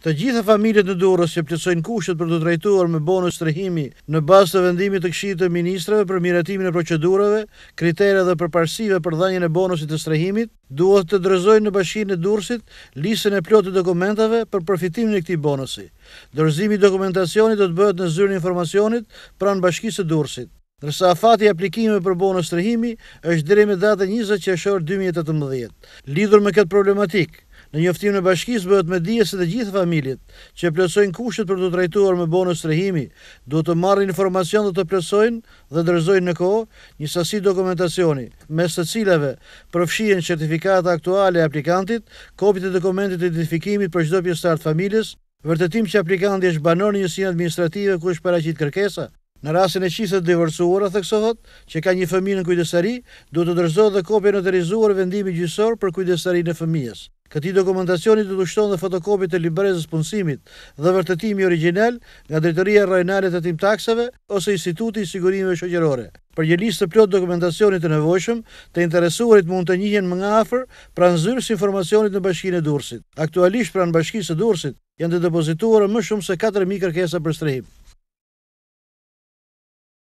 Të gjitha familjet në Durrës që plotësojnë kushtet për të drejtuar me bonus strehimi në bazë të vendimit të Këshillit të Ministrave për miratimin e procedurave, kriteret dhe përparësive për dhënien e bonusit të strehimit, duhet të dorëzojnë në Bashkinë e Durrësit listën e plotë të dokumentave për përfitimin e këtij bonusi. Dorëzimi i dokumentacionit do të bëhet në zyrën e informacionit pranë Bashkisë së Durrësit, ndërsa afati i aplikimeve për bonus strehimi është deri me datën 20 qershor 2018. Lidhur me këtë problematikë, Në njoftimin e bashkisë bëhet me dije se të gjithë familjet që plësojnë kushtet për të trajtuar me bonus strehimi, duhet të marrin informacion dhe të plësojnë dhe dorëzojnë në kohë një sasi dokumentacioni, mes të cilave përfshihen certifikata aktuale e aplikantit, kopjet e dokumentit të identifikimit për çdo pjesëtar të familjes, vërtetim që aplikanti është banor në një sinë administrative ku është paraqit kërkesa. Në rasin e qisë të divorcuara, theksohet, që ka një fëmi në kujdesari, duhet të dërzohet dhe kopje notarizuar vendimi gjysor për kujdesari në fëmijës. Këti dokumentacioni të të dhe fotokopi të librezës punësimit dhe vërtetimi original nga dritoria Rajnare të tim taksave ose Instituti i Sigurimeve Shogjerore. Për një listë të plot dokumentacionit të nevojshëm, të interesuarit mund të njëhen më nga afer pra zyrës informacionit në bashkinë e dursit. Aktualisht pra në bashkisë e dursit janë të më shumë se 4.000 kërkesa për strehim.